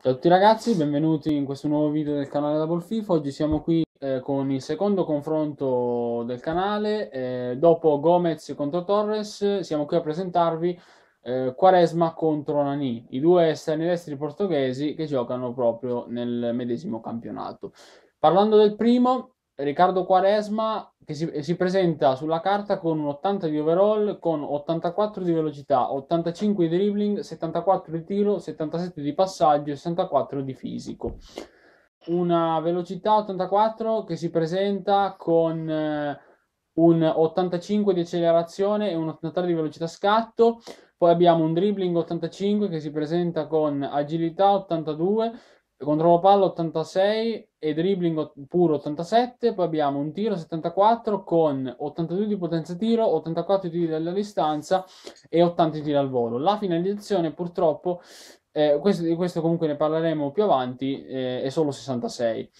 Ciao a tutti ragazzi, benvenuti in questo nuovo video del canale Double FIFA. Oggi siamo qui eh, con il secondo confronto del canale. Eh, dopo Gomez contro Torres, siamo qui a presentarvi eh, Quaresma contro Nani, i due esterni destri portoghesi che giocano proprio nel medesimo campionato. Parlando del primo, Riccardo Quaresma che si, si, presenta sulla carta con un 80 di overall, con 84 di velocità, 85 di dribbling, 74 di tiro, 77 di passaggio e 64 di fisico. Una velocità 84 che si presenta con eh, un 85 di accelerazione e un 83 di velocità scatto. Poi abbiamo un dribbling 85 che si presenta con agilità 82, controllo palla 86 e dribbling puro 87, poi abbiamo un tiro 74 con 82 di potenza tiro, 84 tiri dalla distanza e 80 tiri al volo. La finalizzazione purtroppo, eh, questo, di questo comunque ne parleremo più avanti, eh, è solo 66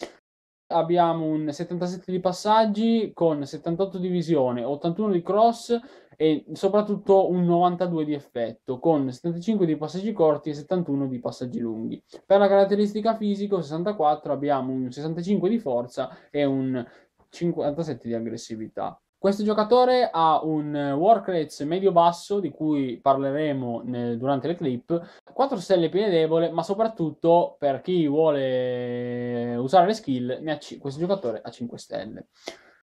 abbiamo un 77 di passaggi con 78 di visione, 81 di cross e soprattutto un 92 di effetto con 75 di passaggi corti e 71 di passaggi lunghi. Per la caratteristica fisico 64 abbiamo un 65 di forza e un 57 di aggressività. Questo giocatore ha un eh, work rate medio-basso, di cui parleremo nel, durante le clip, 4 stelle piene debole, ma soprattutto per chi vuole eh, usare le skill, c- questo giocatore ha 5 stelle.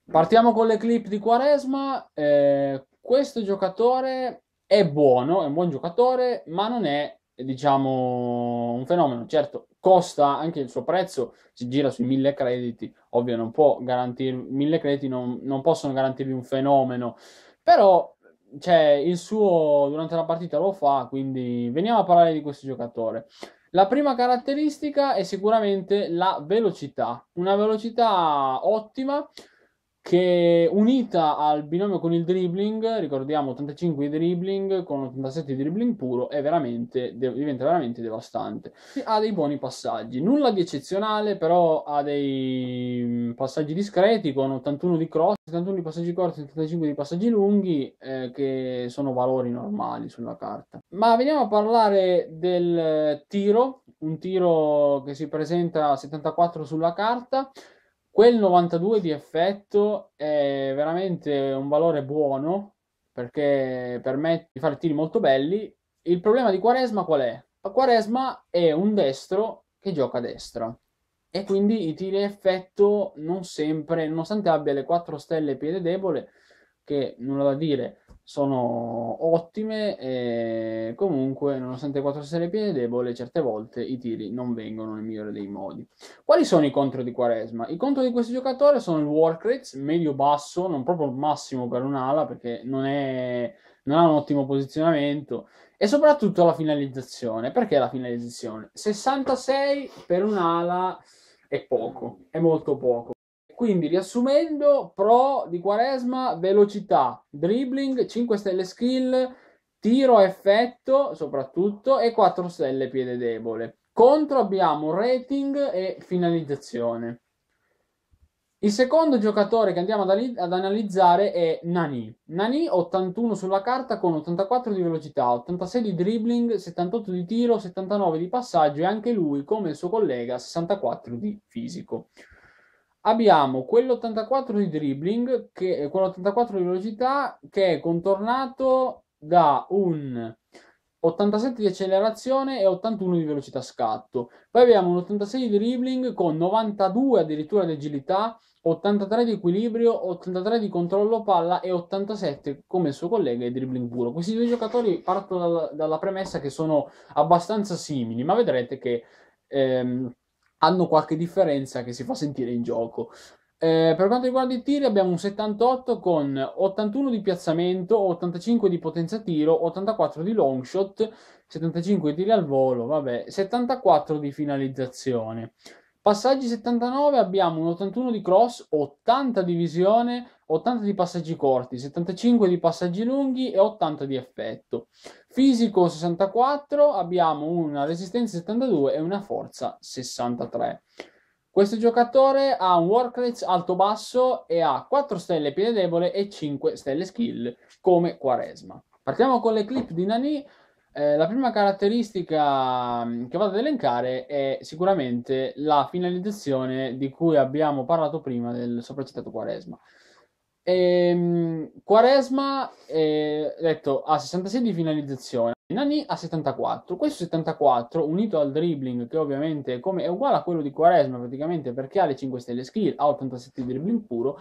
Partiamo con le clip di Quaresma. Eh, questo giocatore è buono, è un buon giocatore, ma non è diciamo, un fenomeno. Certo, costa anche il suo prezzo, si gira sui mille crediti, ovvio non può garantire, mille crediti non, non, possono garantirvi un fenomeno, però cioè, il suo durante la partita lo fa, quindi veniamo a parlare di questo giocatore. La prima caratteristica è sicuramente la velocità, una velocità ottima, che unita al binomio con il dribbling, ricordiamo 85 di dribbling con 87 di dribbling puro, veramente, diventa veramente devastante. Ha dei buoni passaggi, nulla di eccezionale, però ha dei mm, passaggi discreti con 81 di cross, 71 di passaggi corti, 75 di passaggi lunghi, eh, che sono valori normali sulla carta. Ma veniamo a parlare del tiro, un tiro che si presenta a 74 sulla carta Quel 92 di effetto è veramente un valore buono perché permette di fare tiri molto belli. Il problema di Quaresma qual è? Quaresma è un destro che gioca a destra e quindi i tiri effetto non sempre, nonostante abbia le 4 stelle piede debole, che nulla da dire, sono ottime e comunque nonostante 4 serie piene debole certe volte i tiri non vengono nel migliore dei modi quali sono i contro di Quaresma? i contro di questo giocatore sono il work rate medio-basso non proprio il massimo per un'ala perché non, è, non ha un ottimo posizionamento e soprattutto la finalizzazione perché la finalizzazione? 66 per un'ala è poco, è molto poco quindi riassumendo, pro di Quaresma, velocità, dribbling, 5 stelle skill, tiro effetto soprattutto e 4 stelle piede debole. Contro abbiamo rating e finalizzazione. Il secondo giocatore che andiamo ad, ad, analizzare è Nani. Nani 81 sulla carta con 84 di velocità, 86 di dribbling, 78 di tiro, 79 di passaggio e anche lui, come il suo collega, 64 di fisico abbiamo quell'84 di dribbling, che, eh, quell'84 di velocità, che è contornato da un 87 di accelerazione e 81 di velocità scatto. Poi abbiamo un 86 di dribbling con 92 addirittura di agilità, 83 di equilibrio, 83 di controllo palla e 87 come il suo collega di dribbling puro. Questi due giocatori partono dalla, dalla premessa che sono abbastanza simili, ma vedrete che ehm, hanno qualche differenza che si fa sentire in gioco. Eh, per quanto riguarda i tiri abbiamo un 78 con 81 di piazzamento, 85 di potenza tiro, 84 di long shot, 75 di tiri al volo, vabbè, 74 di finalizzazione. Passaggi 79 abbiamo un 81 di cross, 80 di visione, 80 di passaggi corti, 75 di passaggi lunghi e 80 di effetto. Fisico 64 abbiamo una resistenza 72 e una forza 63. Questo giocatore ha un work rate alto-basso e ha 4 stelle piede debole e 5 stelle skill come Quaresma. Partiamo con le clip di Nani eh, la prima caratteristica mm, che vado ad elencare è sicuramente la finalizzazione di cui abbiamo parlato prima del sopracitato Quaresma. E, ehm, Quaresma eh, detto, ha 66 di finalizzazione, Nani ha 74. Questo 74 unito al dribbling, che ovviamente è, come, è uguale a quello di Quaresma praticamente perché ha le 5 stelle skill, ha 87 di dribbling puro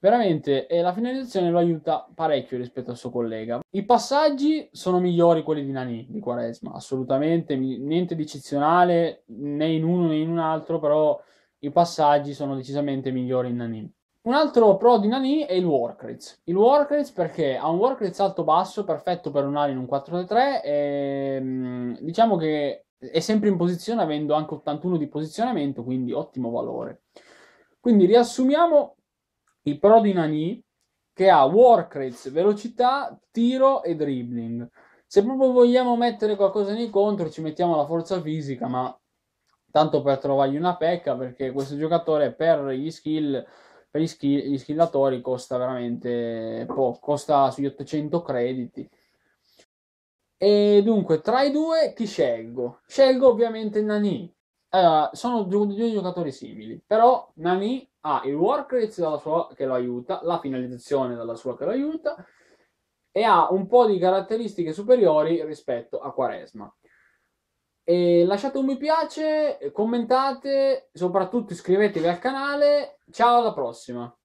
Veramente eh, la finalizzazione lo aiuta parecchio rispetto al suo collega. I passaggi sono migliori quelli di Nani di Quaresma, assolutamente, niente di eccezionale né in uno né in un altro, però i passaggi sono decisamente migliori in Nani. Un altro pro di Nani è il work Il work perché ha un work alto-basso, perfetto per un ala in un 4-3 e mm, diciamo che è sempre in posizione avendo anche 81 di posizionamento, quindi ottimo valore. Quindi riassumiamo il pro di Nani che ha workrates, velocità, tiro e dribbling. Se proprio vogliamo mettere qualcosa nei contro, ci mettiamo la forza fisica, ma tanto per trovargli una pecca, perché questo giocatore per gli skill per gli, skill, gli skillatori costa veramente poco, costa sugli 800 crediti. E dunque, tra i due chi scelgo? Scelgo ovviamente Nani, allora, sono due, due giocatori simili, però Nani ha il work rate sua, che lo aiuta, la finalizzazione dalla sua che lo aiuta e ha un po' di caratteristiche superiori rispetto a Quaresma. E lasciate un mi piace, commentate, soprattutto iscrivetevi al canale. Ciao alla prossima!